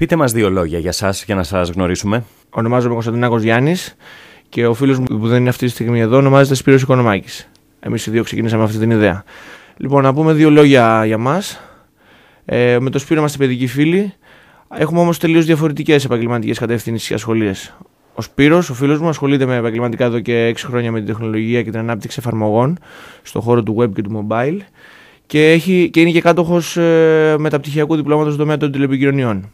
Πείτε μας δύο λόγια για εσά, για να σας γνωρίσουμε. Ονομάζομαι Κωνσταντινάκος Γιάννης και ο φίλος μου που δεν είναι αυτή τη στιγμή εδώ ονομάζεται Σπύρος Οικονομάκης. Εμείς οι δύο ξεκινήσαμε αυτή την ιδέα. Λοιπόν, να πούμε δύο λόγια για μας. Ε, με τον Σπύρο είμαστε παιδικοί φίλοι. Έχουμε όμως τελείως διαφορετικές επαγγελματικές κατευθύνσει και ασχολίες. Ο Σπύρος, ο φίλος μου, ασχολείται με επαγγελματικά εδώ και 6 χρόνια με την τεχνολογία και την ανάπτυξη εφαρμογών στον χώρο του web και του mobile και, έχει, και είναι και κάτοχος ε, μεταπτυχιακού διπλώματος στον τομέα των τηλεπικοινωνιών.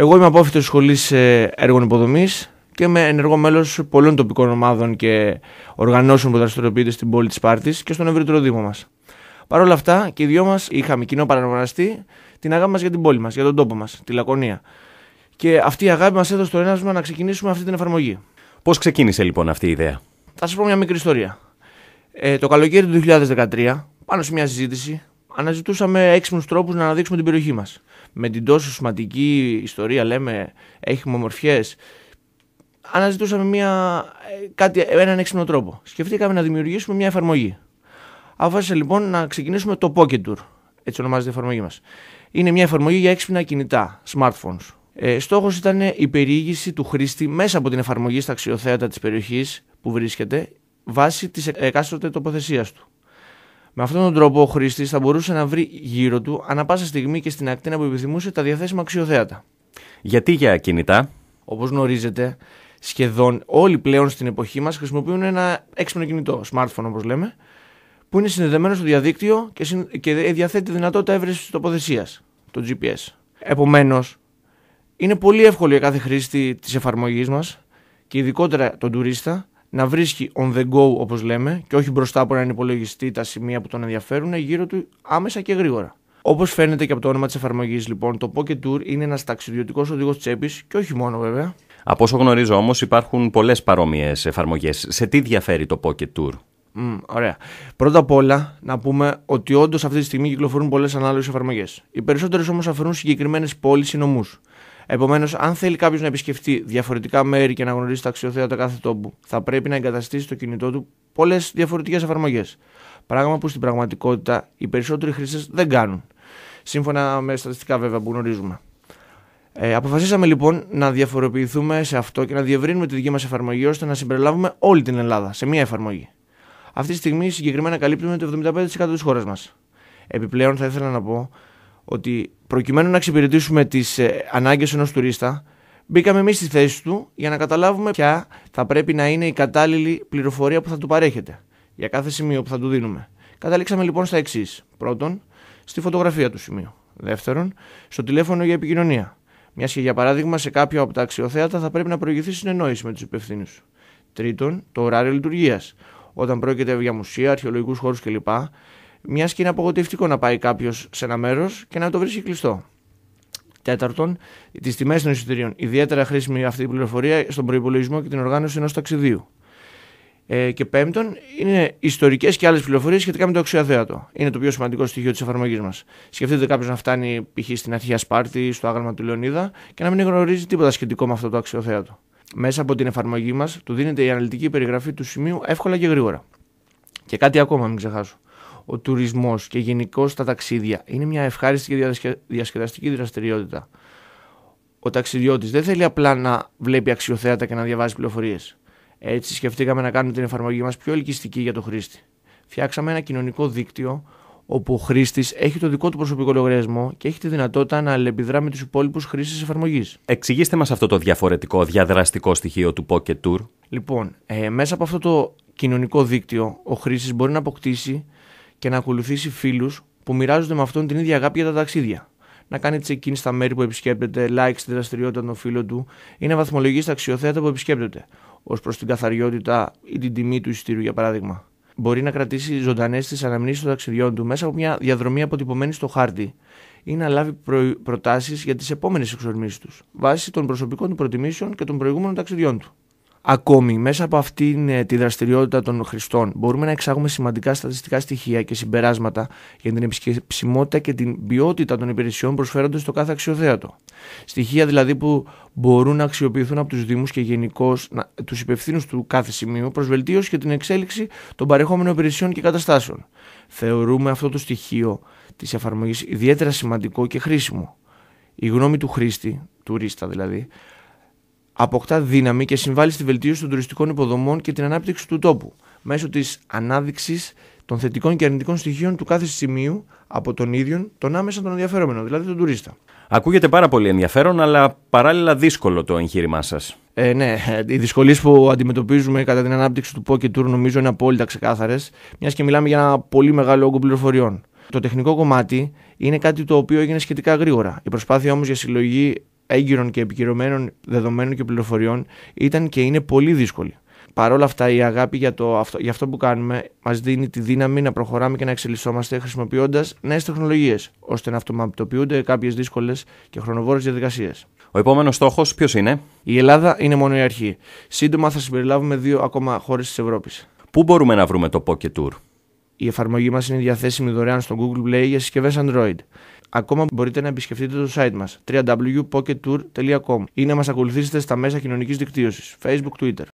Εγώ είμαι απόφυτο σχολής ε, έργων υποδομής και είμαι ενεργό μέλος πολλών τοπικών ομάδων και οργανώσεων που δραστηριοποιείται στην πόλη της Πάρτης και στον ευρύτερο Δήμο μας. Παρ' όλα αυτά, και οι δυο μας είχαμε κοινό παραγωγραστή την αγάπη μας για την πόλη μας, για τον τόπο μας, τη Λακωνία. Και αυτή η αγάπη μας έδωσε το ένασμα να ξεκινήσουμε αυτή την εφαρμογή. Πώς ξεκίνησε λοιπόν αυτή η ιδέα, Θα σας πω μια μικρή ιστορία. Ε, το καλοκαίρι του 2013, πάνω σε μια συζήτηση αναζητούσαμε έξυπνους τρόπους να αναδείξουμε την περιοχή μας. Με την τόσο σημαντική ιστορία, λέμε, έχουμε ομορφιές. Αναζητούσαμε μια, κάτι, έναν έξυπνο τρόπο. Σκεφτήκαμε να δημιουργήσουμε μια εφαρμογή. Αποφάσισα λοιπόν να ξεκινήσουμε το Pocket Tour. Έτσι ονομάζεται η εφαρμογή μας. Είναι μια εφαρμογή για έξυπνα κινητά, smartphones. Ε, Στόχος ήταν η περιήγηση του χρήστη μέσα από την εφαρμογή στα αξιοθέατα της περιοχής που βρίσκεται βάσει της εκάστοτε τοποθεσίας του. Με αυτόν τον τρόπο ο χρήστης θα μπορούσε να βρει γύρω του ανα πάσα στιγμή και στην ακτίνα που επιθυμούσε τα διαθέσιμα αξιοθέατα. Γιατί για κινητά. Όπως γνωρίζετε, σχεδόν όλοι πλέον στην εποχή μας χρησιμοποιούν ένα έξυπνο κινητό, smartphone όπως λέμε, που είναι συνδεδεμένο στο διαδίκτυο και, διαθέτει δυνατότητα έβρεσης τοποθεσίας, το GPS. Επομένως, είναι πολύ εύκολο για κάθε χρήστη της εφαρμογής μας και ειδικότερα τον τουρίστα να βρίσκει on the go όπως λέμε και όχι μπροστά από έναν υπολογιστή τα σημεία που τον ενδιαφέρουν γύρω του άμεσα και γρήγορα. Όπως φαίνεται και από το όνομα της εφαρμογής, λοιπόν, το Pocket Tour είναι ένας ταξιδιωτικός οδηγός τσέπης και όχι μόνο βέβαια. Από όσο γνωρίζω όμως, υπάρχουν πολλές παρόμοιες εφαρμογές. Σε τι διαφέρει το Pocket Tour, Mm, ωραία. Πρώτα απ' όλα να πούμε ότι όντως αυτή τη στιγμή κυκλοφορούν πολλές ανάλογες εφαρμογές. Οι περισσότερες όμως αφορούν συγκεκριμένες πόλεις ή νομούς. Επομένως, αν θέλει κάποιος να επισκεφτεί διαφορετικά μέρη και να γνωρίσει τα αξιοθέατα κάθε τόπου, θα πρέπει να εγκαταστήσει στο κινητό του πολλές διαφορετικές εφαρμογές. Πράγμα που στην πραγματικότητα οι περισσότεροι χρήστες δεν κάνουν. Σύμφωνα με στατιστικά βέβαια που γνωρίζουμε. Ε, αποφασίσαμε λοιπόν να διαφοροποιηθούμε σε αυτό και να διευρύνουμε τη δική μας εφαρμογή ώστε να συμπεριλάβουμε όλη την Ελλάδα σε μία εφαρμογή. Αυτή τη στιγμή συγκεκριμένα καλύπτουμε το 75% της χώρας μας. Επιπλέον θα ήθελα να πω ότι προκειμένου να εξυπηρετήσουμε τις ε, ανάγκες ενός τουρίστα, μπήκαμε εμείς στη θέση του για να καταλάβουμε ποια θα πρέπει να είναι η κατάλληλη πληροφορία που θα του παρέχεται για κάθε σημείο που θα του δίνουμε. Καταλήξαμε λοιπόν στα εξής. Πρώτον, στη φωτογραφία του σημείου. Δεύτερον, στο τηλέφωνο για επικοινωνία. Μιας και για παράδειγμα σε κάποιο από τα αξιοθέατα θα πρέπει να προηγηθεί συνεννόηση με τους υπευθύνους. Τρίτον, το ωράριο λειτουργίας. Όταν πρόκειται για μουσεία, αρχαιολογικούς χώρους κλπ., μια και είναι απογοητευτικό να πάει κάποιος σε ένα μέρος και να το βρίσκει κλειστό. Τέταρτον, τις τιμές των εισιτηρίων. Ιδιαίτερα χρήσιμη αυτή η πληροφορία στον προπολογισμό και την οργάνωση ενός ταξιδίου. Ε, και πέμπτον, είναι ιστορικές και άλλες πληροφορίες σχετικά με το αξιοθέατο. Είναι το πιο σημαντικό στοιχείο της εφαρμογής μας. Σκεφτείτε κάποιος να φτάνει π.χ. στην αρχαία Σπάρτη, στο άγαλμα του Λεωνίδα και να μην γνωρίζει τίποτα σχετικό με αυτό το αξιοθέατο. Μέσα από την εφαρμογή μας του δίνεται η αναλυτική περιγραφή του σημείου εύκολα και γρήγορα. Και κάτι ακόμα, μην ξεχάσω ο τουρισμός και γενικώ τα ταξίδια είναι μια ευχάριστη και διασκεδαστική δραστηριότητα. Ο ταξιδιώτης δεν θέλει απλά να βλέπει αξιοθέατα και να διαβάζει πληροφορίες. Έτσι σκεφτήκαμε να κάνουμε την εφαρμογή μας πιο ελκυστική για τον χρήστη. Φτιάξαμε ένα κοινωνικό δίκτυο όπου ο χρήστης έχει το δικό του προσωπικό λογαριασμό και έχει τη δυνατότητα να αλληλεπιδρά με τους υπόλοιπους χρήστες εφαρμογής. Εξηγήστε μας αυτό το διαφορετικό διαδραστικό στοιχείο του Pocket Tour. Λοιπόν, ε, μέσα από αυτό το κοινωνικό δίκτυο, ο χρήστης μπορεί να αποκτήσει και να ακολουθήσει φίλους που μοιράζονται με αυτόν την ίδια αγάπη για τα ταξίδια. Να κάνει στα μέρη που επισκέπτεται, like στη δραστηριότητα των φίλων του ή να βαθμολογεί τα αξιοθέατα που επισκέπτεται, ως προς την καθαριότητα ή την τιμή του εισιτήριου, για παράδειγμα. Μπορεί να κρατήσει ζωντανές τις αναμνήσεις των ταξιδιών του μέσα από μια διαδρομή αποτυπωμένη στο χάρτη ή να λάβει προ... προτάσεις για τις επόμενες εξορμήσεις τους, βάσει των προσωπικών του προτιμήσεων και των προηγούμενων ταξιδιών του. Ακόμη, μέσα από αυτήν ε, τη δραστηριότητα των χρηστών, μπορούμε να εξάγουμε σημαντικά στατιστικά στοιχεία και συμπεράσματα για την επισκεψιμότητα και την ποιότητα των υπηρεσιών προσφέρονται στο κάθε αξιοθέατο. Στοιχεία δηλαδή που μπορούν να αξιοποιηθούν από τους Δήμους και γενικώς τους υπευθύνους του κάθε σημείου προς βελτίωση και την εξέλιξη των παρεχόμενων υπηρεσιών και καταστάσεων. Θεωρούμε αυτό το στοιχείο της εφαρμογής ιδιαίτερα σημαντικό και χρήσιμο. Η γνώμη του χρήστη, τουρίστα δηλαδή, αποκτά δύναμη και συμβάλλει στη βελτίωση των τουριστικών υποδομών και την ανάπτυξη του τόπου μέσω της ανάδειξης των θετικών και αρνητικών στοιχείων του κάθε σημείου από τον ίδιο τον άμεσα τον ενδιαφερόμενο, δηλαδή τον τουρίστα. Ακούγεται πάρα πολύ ενδιαφέρον, αλλά παράλληλα δύσκολο το εγχείρημά σας. Ε, ναι, ε, οι δυσκολίες που αντιμετωπίζουμε κατά την ανάπτυξη του Pocket Tour νομίζω είναι απόλυτα ξεκάθαρες, μιας και μιλάμε για ένα πολύ μεγάλο όγκο πληροφοριών. Το τεχνικό κομμάτι είναι κάτι το οποίο έγινε σχετικά γρήγορα. Η προσπάθεια όμως για συλλογή έγκυρων και επικυρωμένων δεδομένων και πληροφοριών ήταν και είναι πολύ δύσκολη. Παρ' όλα αυτά, η αγάπη για, το, για αυτό που κάνουμε μας δίνει τη δύναμη να προχωράμε και να εξελισσόμαστε χρησιμοποιώντας νέες τεχνολογίες, ώστε να αυτοματοποιούνται κάποιες δύσκολες και χρονοβόρες διαδικασίες. Ο επόμενος στόχος ποιος είναι, Η Ελλάδα είναι μόνο η αρχή. Σύντομα θα συμπεριλάβουμε δύο ακόμα χώρες της Ευρώπης. Πού μπορούμε να βρούμε το Pocket Tour, η εφαρμογή μας είναι διαθέσιμη δωρεάν στο Google Play για συσκευές Android. Ακόμα μπορείτε να επισκεφτείτε το site μας www.pocketour.com ή να μας ακολουθήσετε στα μέσα κοινωνικής δικτύωσης Facebook, Twitter.